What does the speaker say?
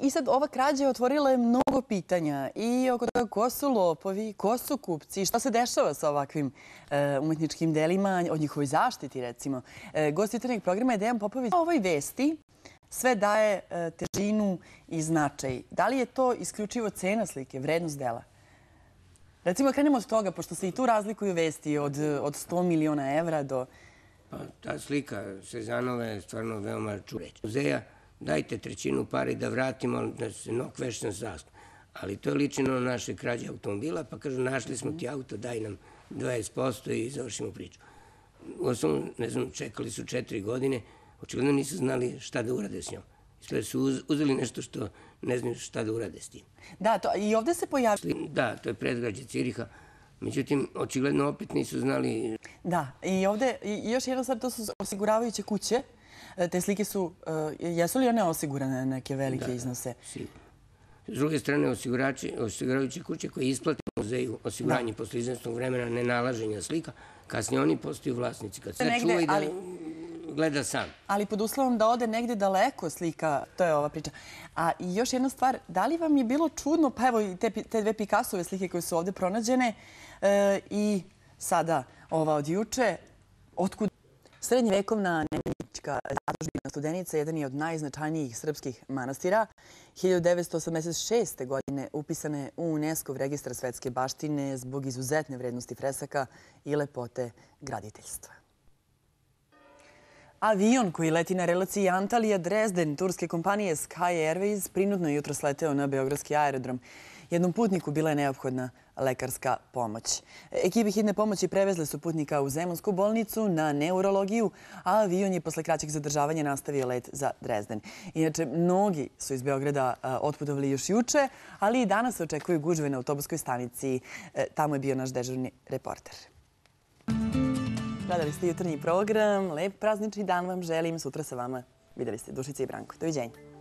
I sad ova krađa je otvorila mnogo pitanja i oko toga ko su lopovi, ko su kupci, šta se dešava sa ovakvim e, umetničkim delima, o njihovoj zaštiti recimo. E, Gost jutarnjeg programa je Dejan Popović. O ovoj vesti sve daje e, težinu i značaj. Da li je to isključivo cena slike, vrednost dela? Recimo, krenemo od toga, pošto se i tu razlikuju vesti od, od 100 miliona evra do... Pa, ta slika Sezanova je stvarno veoma čureća. Muzeja dajte trećinu pare da vratimo, ali da se no question zastav. Ali to je ličeno na naše krađe automobila, pa kažu našli smo ti auto, daj nam 20% i završimo priču. U osnovu, ne znam, čekali su četiri godine, očigledno nisu znali šta da urade s njom. Sve su uzeli nešto što ne znaju šta da urade s tim. Da, to, i ovde se pojavio... Da, to je predgrađe Ciriha. Međutim, očigledno opet nisu znali... Da, i ovde, i još jedna stvar, to su osiguravajuće kuće E, te slike su, e, jesu li one osigurane na neke velike da, iznose? Sigurno. S druge strane, osiguravajuće kuće koje isplate muzeju osiguranje da. posle izvestnog vremena nenalaženja slika, kasnije oni postaju vlasnici. Kad se čuva i da gleda sam. Ali pod uslovom da ode negde daleko slika, to je ova priča. A i još jedna stvar, da li vam je bilo čudno, pa evo te, te dve Picassove slike koje su ovde pronađene e, i sada ova od juče, otkud srednjevekovna Gradička zatožbina studenica jedan je od najznačajnijih srpskih manastira. 1986. godine upisane u UNESCO registar svetske baštine zbog izuzetne vrednosti fresaka i lepote graditeljstva. Avion koji leti na relaciji Antalija-Drezden turske kompanije Sky Airways prinudno jutro sleteo na Beogradski aerodrom. Jednom putniku bila je neophodna lekarska pomoć. Ekibi hitne pomoći prevezle su putnika u Zemonsku bolnicu na neurologiju, a avion je posle kraćeg zadržavanja nastavio let za Drezden. Inače, mnogi su iz Beograda otputovali još juče, ali i danas se očekuju gužve na autobuskoj stanici. E, tamo je bio naš dežurni reporter. Muzika Gledali ste jutrnji program, lep praznični dan vam želim. Sutra sa vama videli ste Dušica i Branko. Doviđenja.